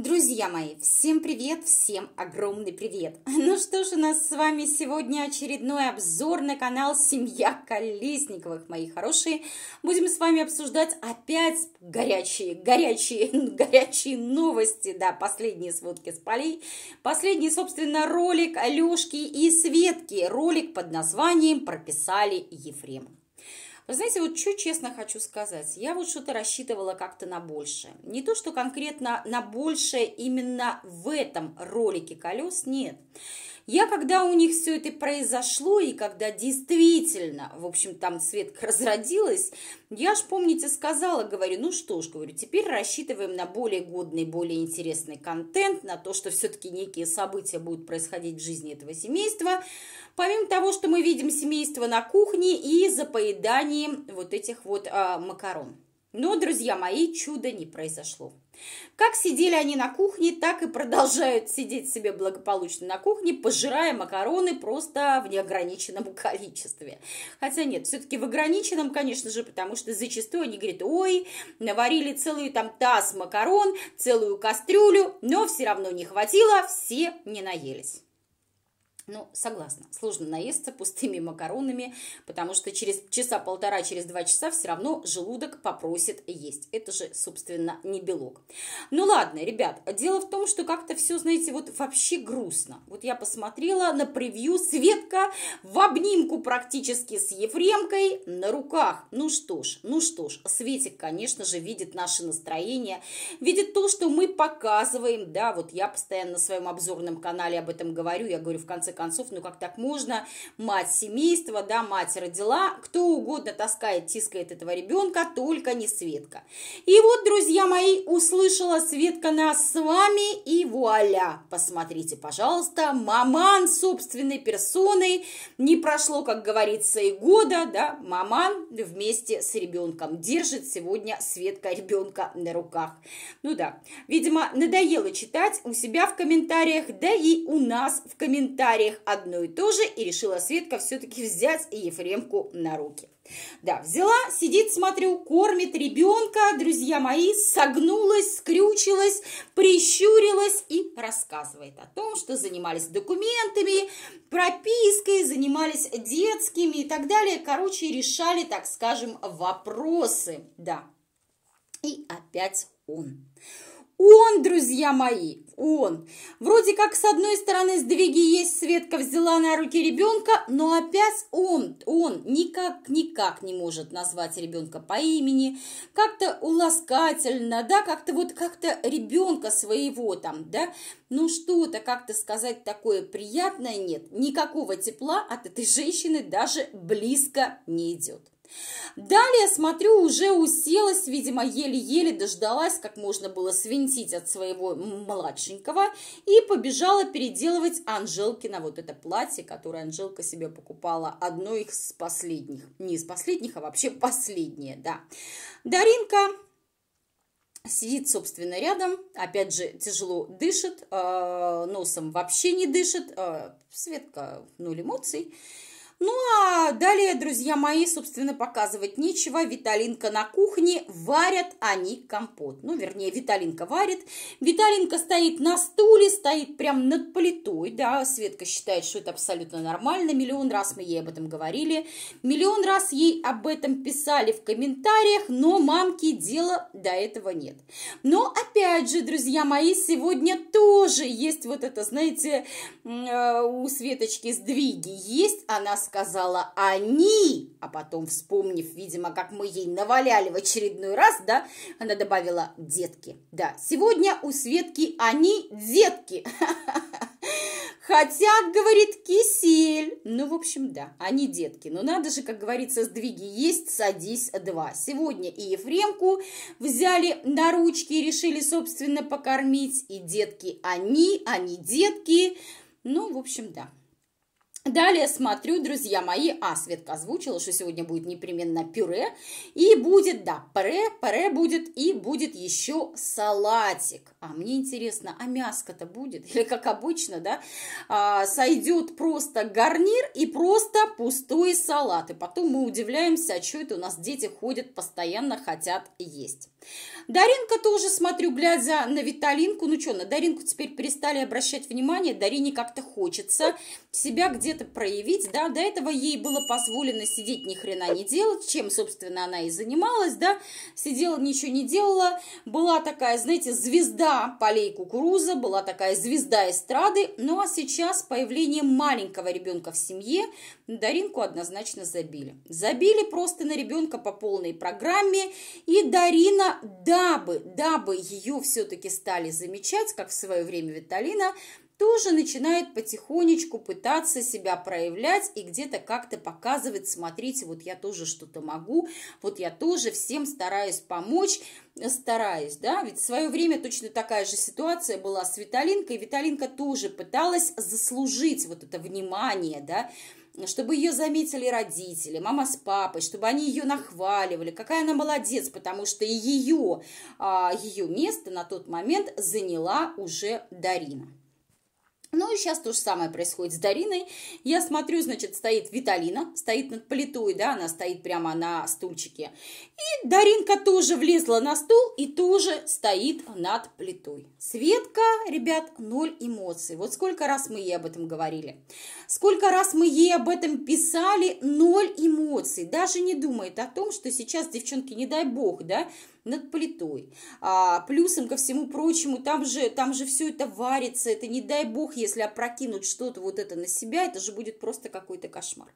Друзья мои, всем привет, всем огромный привет! Ну что ж, у нас с вами сегодня очередной обзор на канал «Семья Колесниковых», мои хорошие. Будем с вами обсуждать опять горячие, горячие, горячие новости, да, последние сводки с полей. Последний, собственно, ролик Алешки и Светки, ролик под названием «Прописали Ефрем». Вы знаете, вот что честно хочу сказать. Я вот что-то рассчитывала как-то на большее. Не то, что конкретно на большее именно в этом ролике колес, нет. Я, когда у них все это произошло, и когда действительно, в общем, там Светка разродилась, я ж, помните, сказала, говорю, ну что ж, говорю, теперь рассчитываем на более годный, более интересный контент, на то, что все-таки некие события будут происходить в жизни этого семейства. Помимо того, что мы видим семейство на кухне и за поеданием вот этих вот а, макарон. Но, друзья мои, чудо не произошло. Как сидели они на кухне, так и продолжают сидеть себе благополучно на кухне, пожирая макароны просто в неограниченном количестве. Хотя нет, все-таки в ограниченном, конечно же, потому что зачастую они говорят, ой, наварили целый там таз макарон, целую кастрюлю, но все равно не хватило, все не наелись. Ну, согласна, сложно наесться пустыми макаронами, потому что через часа полтора, через два часа все равно желудок попросит есть. Это же, собственно, не белок. Ну ладно, ребят, дело в том, что как-то все, знаете, вот вообще грустно. Вот я посмотрела на превью Светка в обнимку практически с Ефремкой на руках. Ну что ж, ну что ж, Светик, конечно же, видит наше настроение, видит то, что мы показываем. Да, вот я постоянно на своем обзорном канале об этом говорю, я говорю в конце концов, ну как так можно? Мать семейства, да, мать родила, кто угодно таскает, тискает этого ребенка, только не Светка. И вот, друзья мои, услышала Светка нас с вами, и вуаля! Посмотрите, пожалуйста, маман собственной персоной, не прошло, как говорится, и года, да, маман вместе с ребенком держит сегодня Светка ребенка на руках. Ну да, видимо, надоело читать у себя в комментариях, да и у нас в комментариях их одно и то же, и решила Светка все-таки взять Ефремку на руки. Да, взяла, сидит, смотрю, кормит ребенка, друзья мои, согнулась, скрючилась, прищурилась и рассказывает о том, что занимались документами, пропиской, занимались детскими и так далее. Короче, решали, так скажем, вопросы. Да, и опять он. Он, друзья мои, он. Вроде как с одной стороны сдвиги есть, Светка взяла на руки ребенка, но опять он, он никак, никак не может назвать ребенка по имени, как-то уласкательно, да, как-то вот как-то ребенка своего там, да, ну что-то как-то сказать такое приятное нет, никакого тепла от этой женщины даже близко не идет. Далее, смотрю, уже уселась, видимо, еле-еле дождалась, как можно было свинтить от своего младшенького, и побежала переделывать Анжелки на вот это платье, которое Анжелка себе покупала, одно из последних, не из последних, а вообще последнее, да. Даринка сидит, собственно, рядом, опять же, тяжело дышит, э, носом вообще не дышит, э, Светка, нуль эмоций, ну а далее, друзья мои, собственно, показывать нечего. Виталинка на кухне, варят они компот. Ну, вернее, Виталинка варит. Виталинка стоит на стуле, стоит прям над плитой, да. Светка считает, что это абсолютно нормально. Миллион раз мы ей об этом говорили. Миллион раз ей об этом писали в комментариях, но мамки дела до этого нет. Но, опять же, друзья мои, сегодня тоже есть вот это, знаете, э, у Светочки сдвиги есть. Она с сказала «они», а потом, вспомнив, видимо, как мы ей наваляли в очередной раз, да, она добавила «детки». Да, сегодня у Светки «они» детки. хотя говорит кисель. Ну, в общем, да, они детки. Но надо же, как говорится, сдвиги есть, садись два. Сегодня и Ефремку взяли на ручки и решили, собственно, покормить. И детки они, они детки. Ну, в общем, да. Далее смотрю, друзья мои, а, Светка озвучила, что сегодня будет непременно пюре, и будет, да, пюре, пюре будет, и будет еще салатик. А мне интересно, а мяско-то будет? Или, как обычно, да, а, сойдет просто гарнир и просто пустой салат. И потом мы удивляемся, а что это у нас дети ходят, постоянно хотят есть. Даринка тоже, смотрю, глядя на Виталинку, ну что, на Даринку теперь перестали обращать внимание, Дарине как-то хочется себя где-то где проявить, да, до этого ей было позволено сидеть ни хрена не делать, чем, собственно, она и занималась, да, сидела, ничего не делала, была такая, знаете, звезда полей кукуруза, была такая звезда эстрады, ну а сейчас появлением маленького ребенка в семье Даринку однозначно забили. Забили просто на ребенка по полной программе, и Дарина, дабы, дабы ее все-таки стали замечать, как в свое время Виталина, тоже начинает потихонечку пытаться себя проявлять и где-то как-то показывать, смотрите, вот я тоже что-то могу, вот я тоже всем стараюсь помочь, стараюсь, да, ведь в свое время точно такая же ситуация была с Виталинкой, Виталинка тоже пыталась заслужить вот это внимание, да, чтобы ее заметили родители, мама с папой, чтобы они ее нахваливали, какая она молодец, потому что ее, а, ее место на тот момент заняла уже Дарина. Ну и сейчас то же самое происходит с Дариной. Я смотрю, значит, стоит Виталина, стоит над плитой, да, она стоит прямо на стульчике. И Даринка тоже влезла на стул и тоже стоит над плитой. Светка, ребят, ноль эмоций. Вот сколько раз мы ей об этом говорили. Сколько раз мы ей об этом писали, ноль эмоций. Даже не думает о том, что сейчас, девчонки, не дай бог, да, над плитой. А, плюсом ко всему прочему, там же, там же все это варится, это не дай бог если опрокинуть что-то вот это на себя, это же будет просто какой-то кошмар.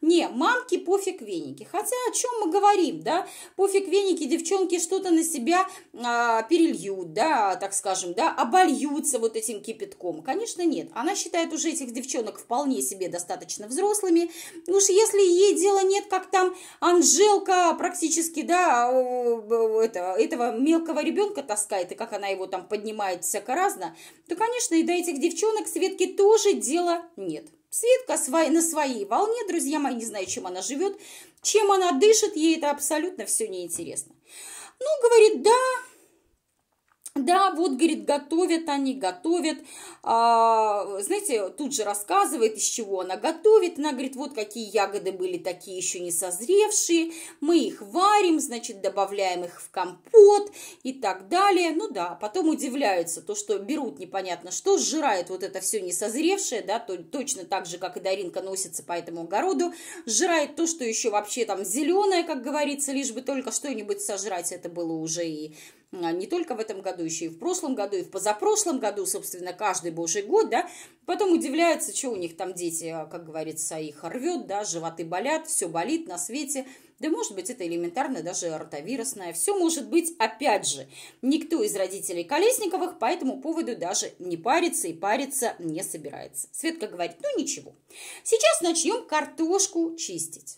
Не, мамки пофиг веники. Хотя о чем мы говорим, да? Пофиг веники, девчонки что-то на себя а, перельют, да, так скажем, да, обольются вот этим кипятком. Конечно, нет. Она считает уже этих девчонок вполне себе достаточно взрослыми. Ну уж если ей дела нет, как там Анжелка практически, да, это, этого мелкого ребенка таскает, и как она его там поднимает всяко разно, то, конечно, и до этих девчонок Обратно к Светке тоже дела нет. Светка на своей волне, друзья мои, не знаю, чем она живет, чем она дышит, ей это абсолютно все неинтересно. Ну, говорит, да, да, вот, говорит, готовят они, готовят. А, знаете, тут же рассказывает, из чего она готовит. Она говорит, вот какие ягоды были такие еще не созревшие. Мы их варим, значит, добавляем их в компот и так далее. Ну да, потом удивляются, то, что берут непонятно что, сжирают вот это все не созревшее, да, то, точно так же, как и Даринка носится по этому огороду, сжирает то, что еще вообще там зеленое, как говорится, лишь бы только что-нибудь сожрать, это было уже и а, не только в этом году, еще и в прошлом году, и в позапрошлом году, собственно, каждый божий год, да, потом удивляются, что у них там дети, а, как говорится, их рвет, да, животы болят, все болит на свете, да может быть это элементарно даже ротовирусное, все может быть, опять же, никто из родителей Колесниковых по этому поводу даже не парится и париться не собирается. Светка говорит, ну ничего, сейчас начнем картошку чистить.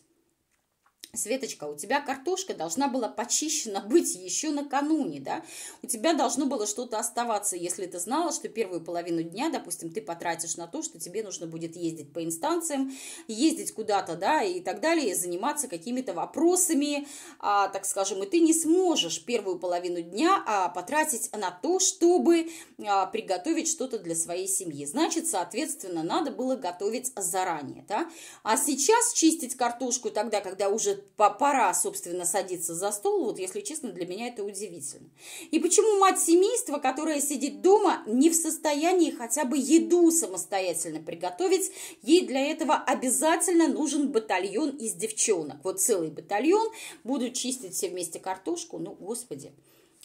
Светочка, у тебя картошка должна была почищена быть еще накануне, да? У тебя должно было что-то оставаться, если ты знала, что первую половину дня, допустим, ты потратишь на то, что тебе нужно будет ездить по инстанциям, ездить куда-то, да, и так далее, заниматься какими-то вопросами, а, так скажем, и ты не сможешь первую половину дня а, потратить на то, чтобы а, приготовить что-то для своей семьи. Значит, соответственно, надо было готовить заранее, да? А сейчас чистить картошку тогда, когда уже пора, собственно, садиться за стол, вот если честно, для меня это удивительно. И почему мать семейства, которая сидит дома, не в состоянии хотя бы еду самостоятельно приготовить, ей для этого обязательно нужен батальон из девчонок. Вот целый батальон, будут чистить все вместе картошку, ну, господи.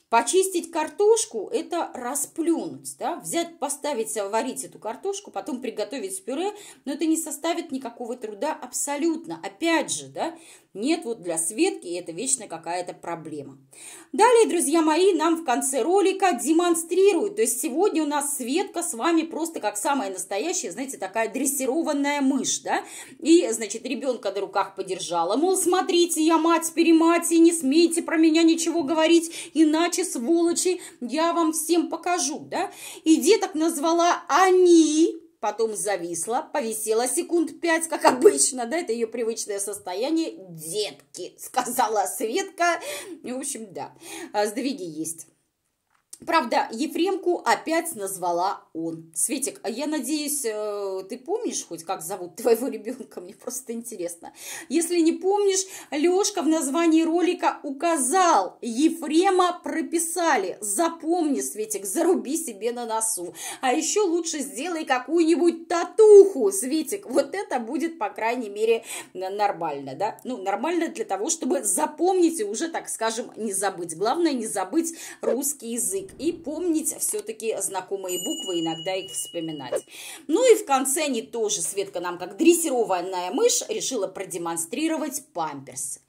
Почистить картошку – это расплюнуть, да? взять, поставить, варить эту картошку, потом приготовить пюре, но это не составит никакого труда абсолютно. Опять же, да, нет, вот для Светки это вечно какая-то проблема. Далее, друзья мои, нам в конце ролика демонстрируют. То есть сегодня у нас Светка с вами просто как самая настоящая, знаете, такая дрессированная мышь, да? И, значит, ребенка на руках подержала, мол, смотрите, я мать-перемать, и не смейте про меня ничего говорить, иначе, сволочи, я вам всем покажу, да? И деток назвала «они», потом зависла, повисела секунд пять, как обычно, да, это ее привычное состояние. «Детки», сказала Светка. В общем, да, а, сдвиги есть. Правда, Ефремку опять назвала он. Светик, а я надеюсь, э, ты помнишь хоть, как зовут твоего ребенка? Мне просто интересно. Если не помнишь, Лешка в названии ролика указал. Ефрема прописали. Запомни, Светик, заруби себе на носу. А еще лучше сделай какую-нибудь татуху, Светик. Вот это будет, по крайней мере, нормально, да? Ну, нормально для того, чтобы запомнить и уже, так скажем, не забыть. Главное, не забыть русский язык язык и помнить все-таки знакомые буквы, иногда их вспоминать. Ну и в конце не тоже Светка нам, как дрессированная мышь, решила продемонстрировать памперсы.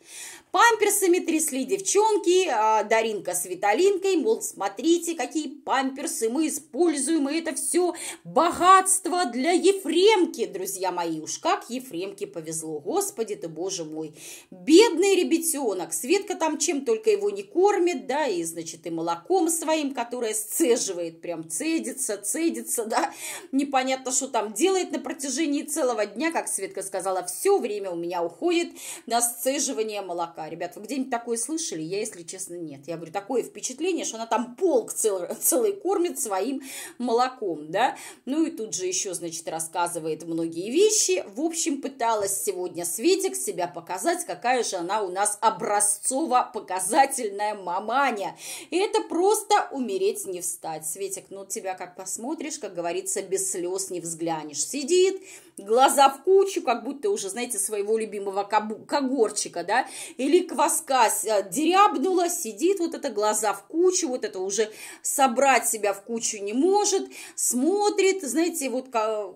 Памперсами трясли девчонки, а Даринка с Виталинкой, мол, смотрите, какие памперсы мы используем, и это все богатство для Ефремки, друзья мои. Уж как Ефремке повезло, господи ты, боже мой. Бедный ребятенок, Светка там чем только его не кормит, да, и, значит, и молоком своим, которое сцеживает, прям цедится, цедится, да, непонятно, что там делает на протяжении целого дня, как Светка сказала, все время у меня уходит на сцеживание молока пока. Ребят, вы где-нибудь такое слышали? Я, если честно, нет. Я говорю, такое впечатление, что она там полк целый, целый кормит своим молоком, да. Ну и тут же еще, значит, рассказывает многие вещи. В общем, пыталась сегодня Светик себя показать, какая же она у нас образцово-показательная маманя. И это просто умереть не встать. Светик, ну тебя как посмотришь, как говорится, без слез не взглянешь. Сидит, глаза в кучу, как будто уже, знаете, своего любимого когорчика, да, или кваска э, дерябнула, сидит вот это глаза в кучу, вот это уже собрать себя в кучу не может, смотрит, знаете, вот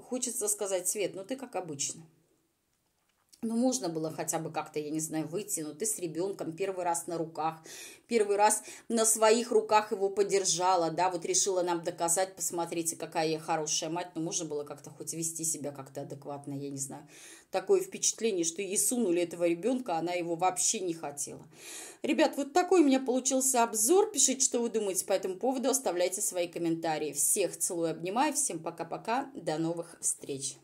хочется сказать, Свет, ну ты как обычно ну, можно было хотя бы как-то, я не знаю, выйти, но ты с ребенком первый раз на руках, первый раз на своих руках его подержала, да, вот решила нам доказать, посмотрите, какая я хорошая мать, но ну, можно было как-то хоть вести себя как-то адекватно, я не знаю. Такое впечатление, что ей сунули этого ребенка, она его вообще не хотела. Ребят, вот такой у меня получился обзор, пишите, что вы думаете по этому поводу, оставляйте свои комментарии. Всех целую, обнимаю, всем пока-пока, до новых встреч.